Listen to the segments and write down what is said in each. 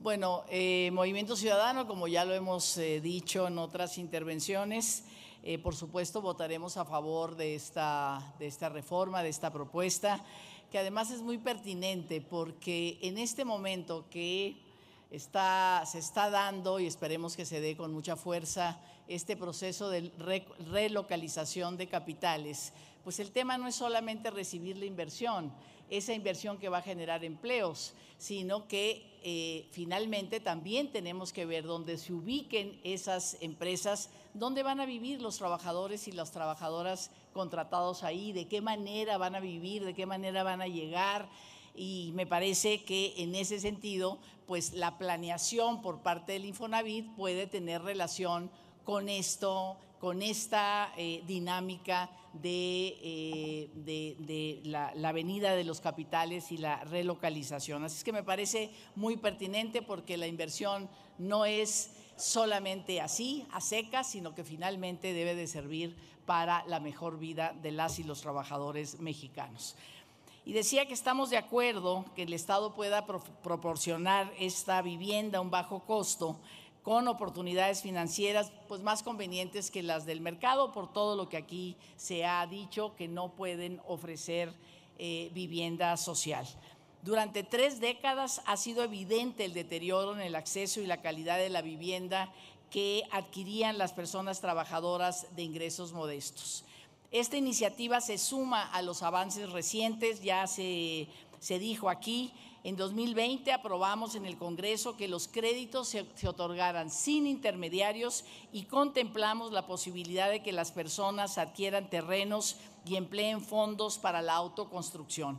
Bueno, eh, Movimiento Ciudadano, como ya lo hemos eh, dicho en otras intervenciones, eh, por supuesto votaremos a favor de esta, de esta reforma, de esta propuesta, que además es muy pertinente porque en este momento que está, se está dando y esperemos que se dé con mucha fuerza este proceso de relocalización de capitales, pues el tema no es solamente recibir la inversión, esa inversión que va a generar empleos, sino que eh, finalmente también tenemos que ver dónde se ubiquen esas empresas, dónde van a vivir los trabajadores y las trabajadoras contratados ahí, de qué manera van a vivir, de qué manera van a llegar y me parece que en ese sentido, pues la planeación por parte del Infonavit puede tener relación con esto con esta eh, dinámica de, eh, la, venida de los capitales y la relocalización. Así es que me parece muy pertinente porque la inversión no es solamente así, a seca, sino que finalmente debe de servir para la mejor vida de las y los trabajadores mexicanos. Y decía que estamos de acuerdo que el Estado pueda proporcionar esta vivienda a un bajo costo, con oportunidades financieras pues más convenientes que las del mercado por todo lo que aquí se ha dicho que no pueden ofrecer eh, vivienda social. Durante tres décadas ha sido evidente el deterioro en el acceso y la calidad de la vivienda que adquirían las personas trabajadoras de ingresos modestos. Esta iniciativa se suma a los avances recientes, ya se dijo aquí, en 2020 aprobamos en el Congreso que los créditos se, otorgaran sin intermediarios y contemplamos la posibilidad de que las personas adquieran terrenos y empleen fondos para la autoconstrucción.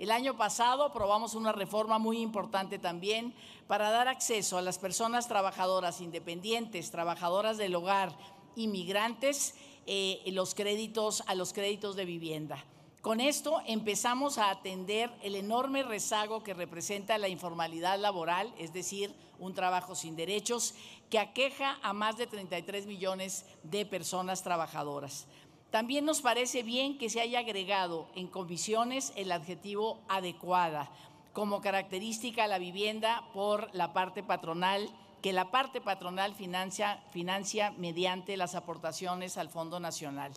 El año pasado aprobamos una reforma muy importante también para dar acceso a las personas trabajadoras independientes, trabajadoras del hogar, inmigrantes, eh, los créditos a los créditos de vivienda. Con esto empezamos a atender el enorme rezago que representa la informalidad laboral, es decir, un trabajo sin derechos, que aqueja a más de 33 millones de personas trabajadoras. También nos parece bien que se haya agregado en comisiones el adjetivo adecuada como característica a la vivienda por la parte patronal que la parte patronal financia, financia mediante las aportaciones al Fondo Nacional.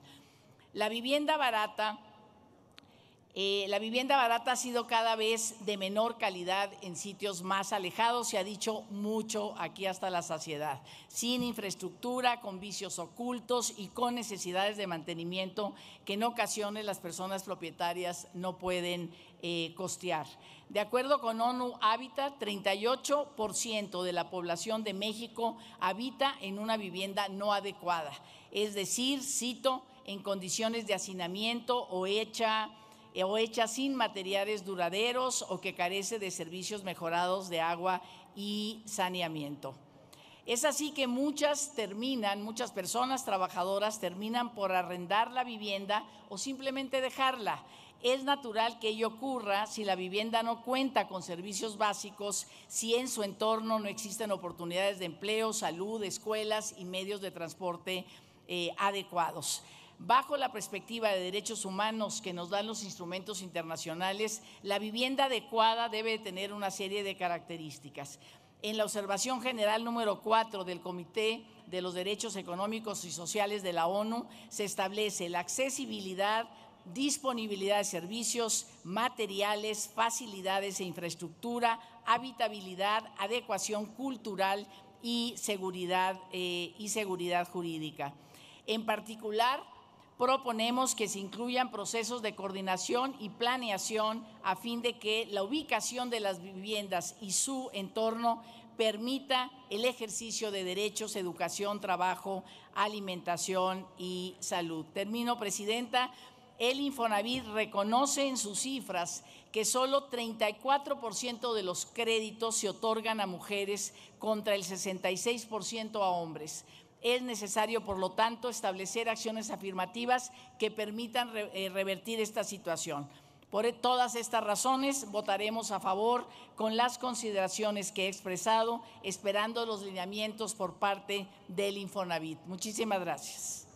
La vivienda barata eh, la vivienda barata ha sido cada vez de menor calidad en sitios más alejados, se ha dicho mucho aquí hasta la saciedad, sin infraestructura, con vicios ocultos y con necesidades de mantenimiento que en ocasiones las personas propietarias no pueden eh, costear. De acuerdo con ONU Habitat, 38% de la población de México habita en una vivienda no adecuada, es decir, cito, en condiciones de hacinamiento o hecha eh, o hecha sin materiales duraderos o que carece de servicios mejorados de agua y saneamiento. Es así que muchas terminan, muchas personas trabajadoras terminan por arrendar la vivienda o simplemente dejarla. Es natural que ello ocurra si la vivienda no cuenta con servicios básicos, si en su entorno no existen oportunidades de empleo, salud, escuelas y medios de transporte eh, adecuados. Bajo la perspectiva de derechos humanos que nos dan los instrumentos internacionales, la vivienda adecuada debe tener una serie de características. En la observación general número 4 del Comité de los Derechos Económicos y Sociales de la ONU se establece la accesibilidad, disponibilidad de servicios, materiales, facilidades e infraestructura, habitabilidad, adecuación cultural y seguridad, eh, y seguridad jurídica. En particular, proponemos que se incluyan procesos de coordinación y planeación a fin de que la ubicación de las viviendas y su entorno permita el ejercicio de derechos, educación, trabajo, alimentación y salud. Termino, Presidenta. El Infonavit reconoce en sus cifras que solo 34% de los créditos se otorgan a mujeres contra el 66% a hombres. Es necesario, por lo tanto, establecer acciones afirmativas que permitan eh, revertir esta situación. Por e, todas estas razones, votaremos a favor con las consideraciones que he expresado, esperando los lineamientos por parte del Infonavit. Muchísimas gracias.